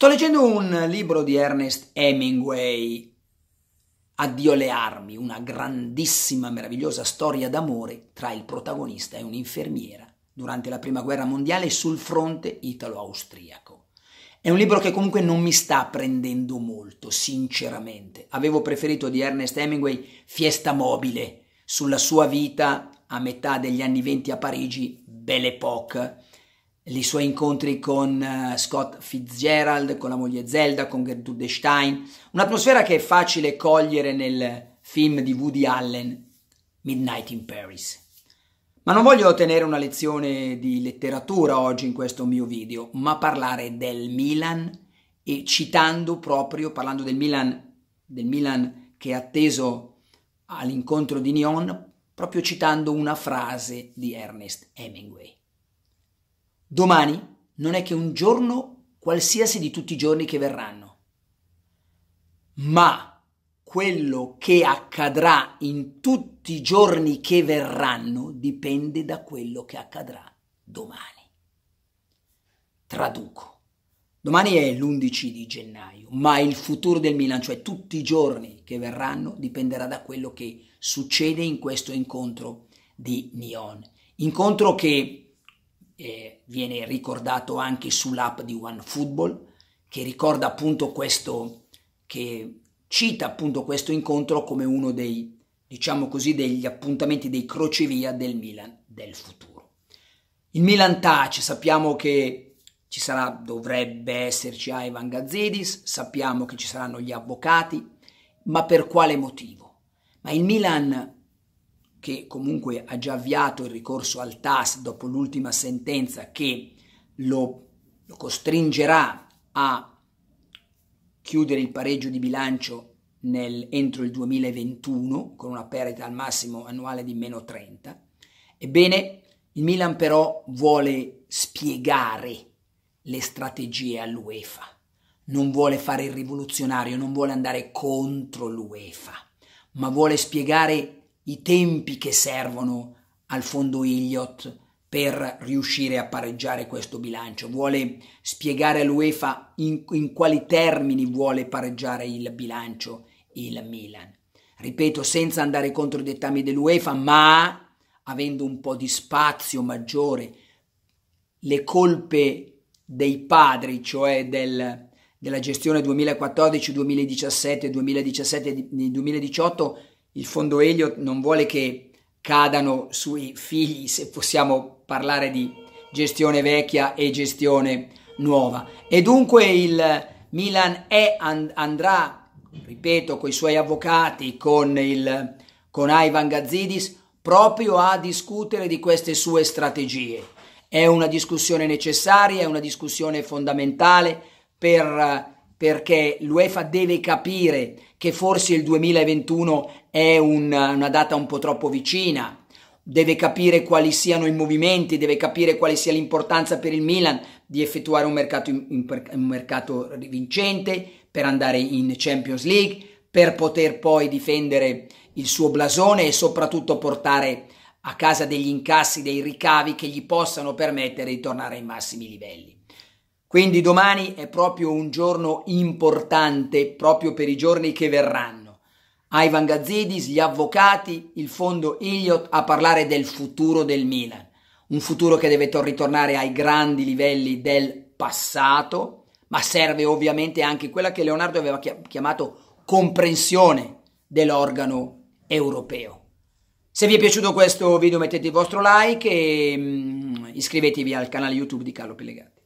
Sto leggendo un libro di Ernest Hemingway, Addio le armi, una grandissima, meravigliosa storia d'amore tra il protagonista e un'infermiera durante la Prima Guerra Mondiale sul fronte italo-austriaco. È un libro che comunque non mi sta prendendo molto, sinceramente. Avevo preferito di Ernest Hemingway Fiesta mobile, sulla sua vita a metà degli anni venti a Parigi, Belle Époque, i suoi incontri con eh, Scott Fitzgerald, con la moglie Zelda, con Gertrude Stein, un'atmosfera che è facile cogliere nel film di Woody Allen, Midnight in Paris. Ma non voglio tenere una lezione di letteratura oggi in questo mio video, ma parlare del Milan e citando proprio, parlando del Milan, del Milan che è atteso all'incontro di Nyon, proprio citando una frase di Ernest Hemingway. Domani non è che un giorno qualsiasi di tutti i giorni che verranno. Ma quello che accadrà in tutti i giorni che verranno dipende da quello che accadrà domani. Traduco. Domani è l'11 di gennaio, ma il futuro del Milan, cioè tutti i giorni che verranno, dipenderà da quello che succede in questo incontro di Neon. Incontro che eh, viene ricordato anche sull'app di OneFootball, che ricorda appunto questo, che cita appunto questo incontro come uno dei, diciamo così, degli appuntamenti dei crocevia del Milan del futuro. Il Milan tace, sappiamo che ci sarà, dovrebbe esserci Ivan Gazzidis, sappiamo che ci saranno gli avvocati, ma per quale motivo? Ma il Milan che comunque ha già avviato il ricorso al TAS dopo l'ultima sentenza che lo, lo costringerà a chiudere il pareggio di bilancio nel, entro il 2021 con una perdita al massimo annuale di meno 30. Ebbene, il Milan però vuole spiegare le strategie all'UEFA, non vuole fare il rivoluzionario, non vuole andare contro l'UEFA, ma vuole spiegare i tempi che servono al fondo Iliot per riuscire a pareggiare questo bilancio, vuole spiegare all'UEFA in, in quali termini vuole pareggiare il bilancio il Milan. Ripeto, senza andare contro i dettami dell'UEFA, ma avendo un po' di spazio maggiore, le colpe dei padri, cioè del, della gestione 2014, 2017, 2017, 2018, il fondo Elliot non vuole che cadano sui figli, se possiamo parlare di gestione vecchia e gestione nuova. E dunque il Milan è, and, andrà, ripeto, con i suoi avvocati, con, il, con Ivan Gazzidis, proprio a discutere di queste sue strategie. È una discussione necessaria, è una discussione fondamentale per perché l'UEFA deve capire che forse il 2021 è un, una data un po' troppo vicina, deve capire quali siano i movimenti, deve capire quale sia l'importanza per il Milan di effettuare un mercato, un mercato vincente per andare in Champions League, per poter poi difendere il suo blasone e soprattutto portare a casa degli incassi, dei ricavi che gli possano permettere di tornare ai massimi livelli. Quindi domani è proprio un giorno importante proprio per i giorni che verranno. Ivan Gazzidis, gli avvocati, il fondo Iliot a parlare del futuro del Milan. Un futuro che deve ritornare ai grandi livelli del passato, ma serve ovviamente anche quella che Leonardo aveva chiamato comprensione dell'organo europeo. Se vi è piaciuto questo video mettete il vostro like e mm, iscrivetevi al canale YouTube di Carlo Pellegatti.